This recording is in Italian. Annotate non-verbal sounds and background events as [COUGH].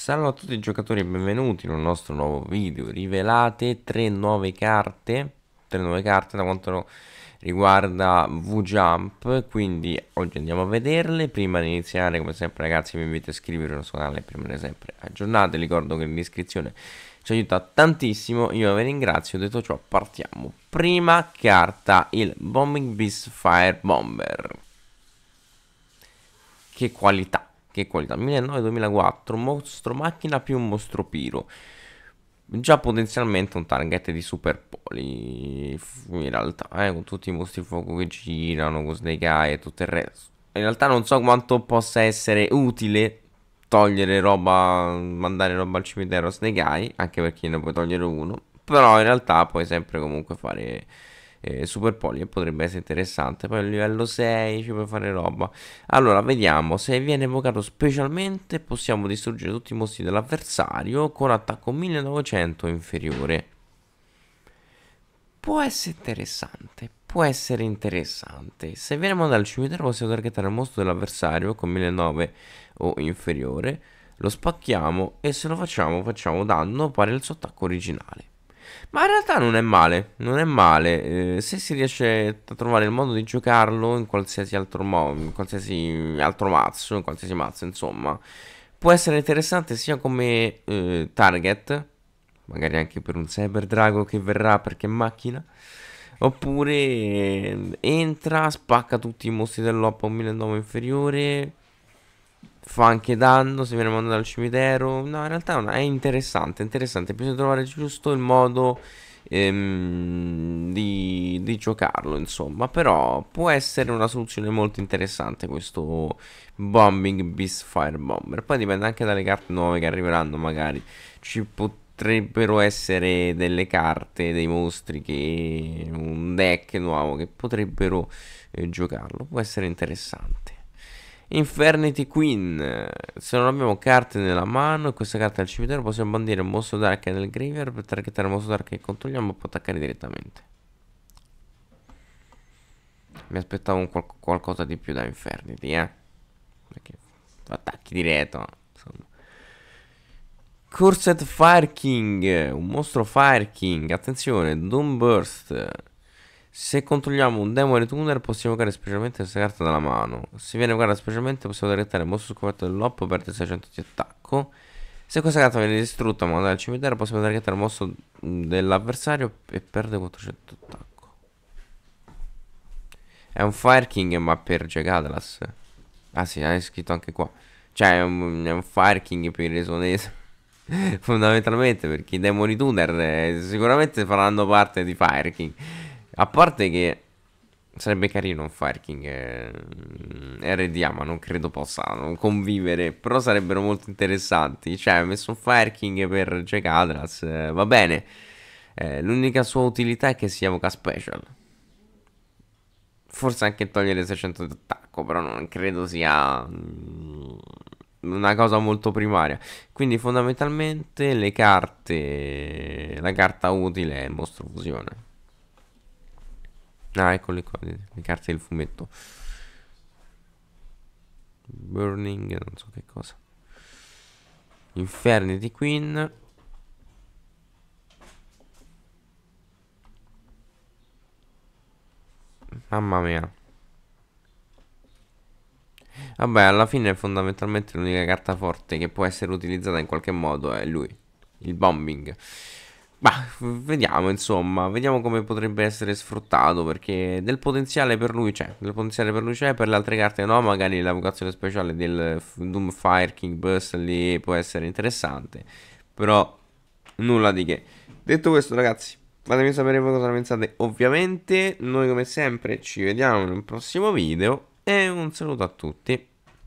Salve a tutti i giocatori e benvenuti in un nostro nuovo video Rivelate tre nuove carte Tre nuove carte da quanto riguarda V-Jump Quindi oggi andiamo a vederle Prima di iniziare come sempre ragazzi vi invito a iscrivervi al nostro canale per rimanere sempre aggiornati. Ricordo che l'iscrizione ci aiuta tantissimo Io vi ringrazio, detto ciò partiamo Prima carta il Bombing Beast Fire Bomber Che qualità che qualità, 2009-2004, mostro macchina più mostro piro. Già potenzialmente un target di super poli. In realtà, eh, con tutti i mostri fuoco che girano, con Snake e tutto il resto. In realtà non so quanto possa essere utile togliere roba, mandare roba al cimitero a Snake Eye, anche perché ne puoi togliere uno. Però in realtà puoi sempre comunque fare eh, Super Poly potrebbe essere interessante. Poi a livello 6 ci puoi fare roba. Allora, vediamo. Se viene evocato specialmente possiamo distruggere tutti i mostri dell'avversario con attacco 1900 inferiore. Può essere interessante, può essere interessante. Se viene mandato al cimitero possiamo targetare il mostro dell'avversario con 1900 o inferiore. Lo spacchiamo e se lo facciamo facciamo danno pari al suo attacco originale. Ma in realtà non è male, non è male. Eh, se si riesce a trovare il modo di giocarlo in qualsiasi altro modo, in qualsiasi altro mazzo, in qualsiasi mazzo, insomma, può essere interessante sia come eh, target, magari anche per un cyber drago che verrà perché è macchina. Oppure eh, entra, spacca tutti i mostri dell'OP a un 1009 inferiore fa anche danno se viene mandato dal cimitero. No, in realtà è interessante, interessante. Bisogna trovare giusto il modo ehm, di, di, giocarlo, insomma. Però può essere una soluzione molto interessante questo Bombing Beast Fire Bomber. Poi dipende anche dalle carte nuove che arriveranno, magari. Ci potrebbero essere delle carte, dei mostri, che un deck nuovo che potrebbero eh, giocarlo. Può essere interessante. Infernity Queen. Se non abbiamo carte nella mano, questa carta del cimitero, possiamo bandire un mostro dark nel Graver per targetare un mostro dark che controlliamo e può attaccare direttamente. Mi aspettavo qual qualcosa di più da Infernity, eh. Perché attacchi diretto, insomma. Cursed Fire King, un mostro Fire King, attenzione, Doom Burst se controlliamo un Demon Tuner possiamo giocare specialmente questa carta dalla mano. Se viene guardata specialmente possiamo direttare il mostro scoperto dell'oppo perde 600 di attacco. Se questa carta viene distrutta ma dal cimitero possiamo targetare il mostro dell'avversario e perde 400 attacco. È un Fire King ma per Jagadelas. Ah sì, hai scritto anche qua. Cioè è un, è un Fire King per il Sonese. [LAUGHS] Fondamentalmente perché i Demon Tuner eh, sicuramente faranno parte di Fire King. A parte che sarebbe carino un Fireking eh, RDA, ma non credo possano convivere. Però sarebbero molto interessanti. Cioè, ha messo un Fireking per Jack Atlas, eh, va bene. Eh, l'unica sua utilità è che si evoca special. Forse anche togliere 600 di attacco, però non credo sia mm, una cosa molto primaria. Quindi fondamentalmente le carte, la carta utile è mostro fusione. Ah, eccole qua, le carte del fumetto. Burning, non so che cosa. Inferni di Queen. Mamma mia. Vabbè, alla fine fondamentalmente l'unica carta forte che può essere utilizzata in qualche modo è lui, il bombing. Beh, vediamo insomma, vediamo come potrebbe essere sfruttato perché del potenziale per lui c'è, del potenziale per lui c'è, per le altre carte no, magari la vocazione speciale del Doomfire King Burst lì può essere interessante, però nulla di che. Detto questo ragazzi, fatemi sapere voi cosa ne pensate ovviamente, noi come sempre ci vediamo in un prossimo video e un saluto a tutti.